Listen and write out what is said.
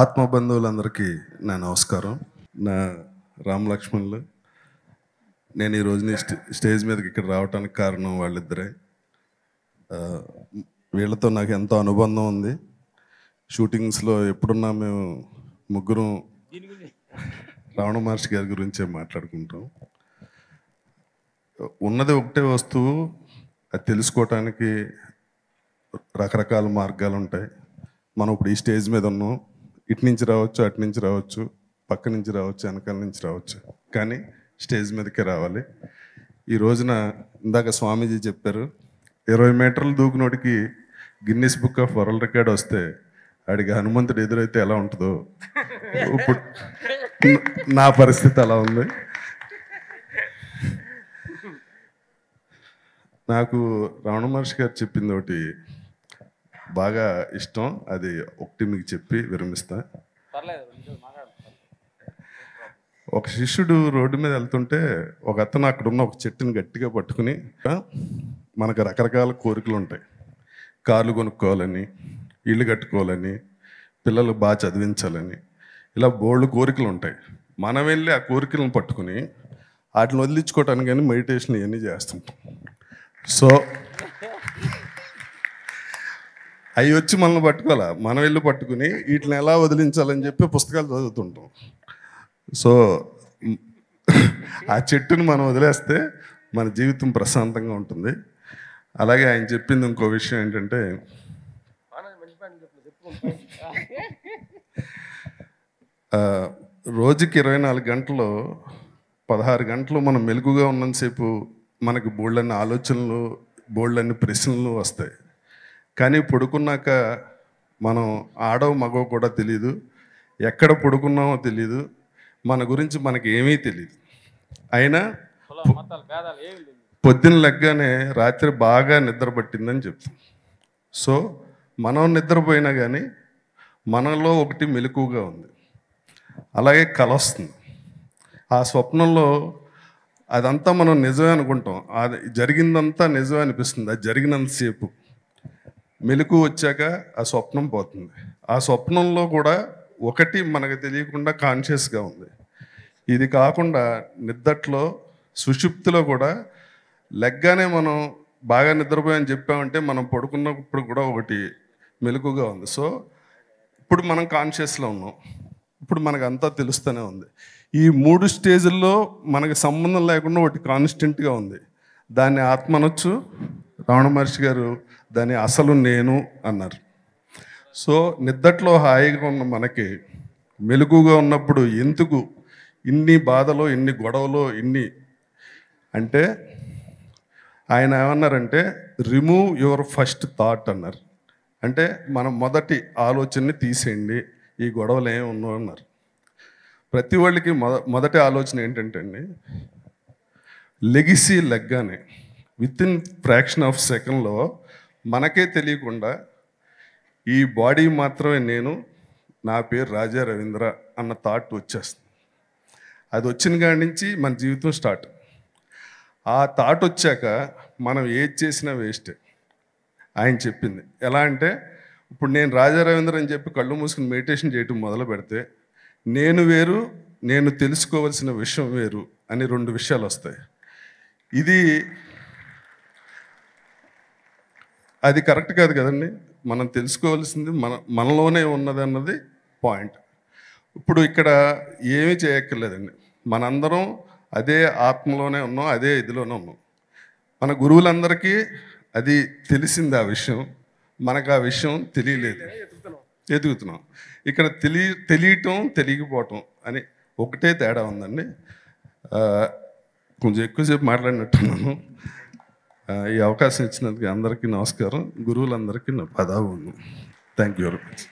ఆత్మ బంధువులందరికీ నా నమస్కారం నా రామ్ లక్ష్మణులు నేను ఈ స్టే స్టేజ్ మీదకి ఇక్కడ రావడానికి కారణం వాళ్ళిద్దరే వీళ్ళతో నాకు ఎంతో అనుబంధం ఉంది షూటింగ్స్లో ఎప్పుడున్నా మేము ముగ్గురు రావణ మహర్షి గారి గురించే మాట్లాడుకుంటాం ఉన్నది ఒకటే వస్తువు అది తెలుసుకోవటానికి రకరకాల మార్గాలు ఉంటాయి మనం ఇప్పుడు ఈ స్టేజ్ మీద ఉన్నాం ఇటు నుంచి రావచ్చు అటు నుంచి రావచ్చు పక్క నుంచి రావచ్చు వెనకాల నుంచి రావచ్చు కానీ స్టేజ్ మీదకే రావాలి ఈ రోజున ఇందాక స్వామీజీ చెప్పారు ఇరవై మీటర్లు దూకినోడికి Guinness book of world record వస్తే ఆడికి హనుమంతుడు ఎదురైతే ఎలా ఉంటుందో ఇప్పుడు నా పరిస్థితి అలా ఉంది నాకు రమణ మహర్షి గారు చెప్పింది ఒకటి బాగా ఇష్టం అది ఒకటి మీకు చెప్పి విరమిస్తా ఒక శిష్యుడు రోడ్డు మీద వెళ్తుంటే ఒక అతను అక్కడ ఉన్న ఒక చెట్టుని గట్టిగా పట్టుకుని మనకు రకరకాల కోరికలు ఉంటాయి కార్లు కొనుక్కోవాలని ఇల్లు కట్టుకోవాలని పిల్లలు బాగా చదివించాలని ఇలా బోల్డ్ కోరికలు ఉంటాయి మనం వెళ్ళి ఆ కోరికలను పట్టుకుని వాటిని వదిలించుకోవటానికి కానీ మెడిటేషన్ ఇవన్నీ చేస్తుంటాం సో అవి వచ్చి మనల్ని పట్టుకోవాలి మనం వెళ్ళి పట్టుకుని వీటిని ఎలా వదిలించాలని చెప్పి పుస్తకాలు చదువుతుంటాం సో ఆ చెట్టును మనం వదిలేస్తే మన జీవితం ప్రశాంతంగా ఉంటుంది అలాగే ఆయన చెప్పింది ఇంకో విషయం ఏంటంటే రోజుకి ఇరవై నాలుగు గంటలు పదహారు గంటలు మనం మెలుగుగా ఉన్నంతసేపు మనకి బోల్డన్ని ఆలోచనలు బోల్డన్ని ప్రశ్నలు వస్తాయి కానీ పడుకున్నాక మనం ఆడవ మగవ కూడా తెలీదు ఎక్కడ పడుకున్నామో తెలీదు మన గురించి మనకి ఏమీ తెలియదు అయినా పొద్దున్న లెగ్గానే రాత్రి బాగా నిద్ర పట్టిందని చెప్తాం సో మనం నిద్రపోయినా కానీ మనలో ఒకటి మెలకుగా ఉంది అలాగే కల వస్తుంది ఆ స్వప్నంలో అదంతా మనం నిజమే అనుకుంటాం అది జరిగిందంతా నిజమే అనిపిస్తుంది అది జరిగినంతసేపు మెలకు వచ్చాక ఆ స్వప్నం పోతుంది ఆ స్వప్నంలో కూడా ఒకటి మనకు తెలియకుండా కాన్షియస్గా ఉంది ఇది కాకుండా నిద్దట్లో సుషుప్తిలో కూడా లెగ్గానే మనం బాగా నిద్రపోయామని చెప్పామంటే మనం పడుకున్నప్పుడు కూడా ఒకటి మెలకుగా ఉంది సో ఇప్పుడు మనం కాన్షియస్లో ఉన్నాం ఇప్పుడు మనకు అంతా తెలుస్తూనే ఉంది ఈ మూడు స్టేజుల్లో మనకి సంబంధం లేకుండా ఒకటి కాన్స్టెంట్గా ఉంది దాన్ని ఆత్మనొచ్చు రావణ మహర్షి గారు దాని అసలు నేను అన్నారు సో నిద్దట్లో హాయిగా ఉన్న మనకి మెలుగుగా ఉన్నప్పుడు ఎందుకు ఇన్ని బాధలో ఇన్ని గొడవలో ఇన్ని అంటే ఆయన ఏమన్నారంటే రిమూవ్ యువర్ ఫస్ట్ థాట్ అన్నారు అంటే మన మొదటి ఆలోచనని తీసేయండి ఈ గొడవలు ఏమి ఉన్నావు అన్నారు ప్రతి వాళ్ళకి మొదటి ఆలోచన ఏంటంటే అండి లెగిసీ లెగ్గానే విత్ ఇన్ ఫ్రాక్షన్ ఆఫ్ సెకండ్లో మనకే తెలియకుండా ఈ బాడీ మాత్రమే నేను నా పేరు రాజా రవీంద్ర అన్న థాట్ వచ్చేస్తుంది అది వచ్చిన కాడి నుంచి మన జీవితం స్టార్ట్ ఆ థాట్ వచ్చాక మనం ఏది చేసినా వేస్టే ఆయన చెప్పింది ఎలా అంటే ఇప్పుడు నేను రాజా రవీంద్ర అని చెప్పి కళ్ళు మూసుకుని మెడిటేషన్ చేయటం మొదలు పెడితే నేను వేరు నేను తెలుసుకోవాల్సిన విషయం వేరు అని రెండు విషయాలు వస్తాయి ఇది అది కరెక్ట్ కాదు కదండి మనం తెలుసుకోవాల్సింది మన మనలోనే ఉన్నది అన్నది పాయింట్ ఇప్పుడు ఇక్కడ ఏమీ చేయక్కర్లేదండి మనందరం అదే ఆత్మలోనే ఉన్నాం అదే ఇదిలోనే ఉన్నాం మన గురువులందరికీ అది తెలిసింది ఆ విషయం మనకు ఆ విషయం తెలియలేదు ఎదుగుతున్నాం ఇక్కడ తెలియ తెలియటం తెలియకపోవటం అని ఒకటే తేడా ఉందండి కొంచెం ఎక్కువసేపు మాట్లాడినట్టున్నాను ఈ అవకాశం ఇచ్చినందుకు అందరికీ నమస్కారం గురువులందరికీ నా ఉంది థ్యాంక్ యూ వెరీ మచ్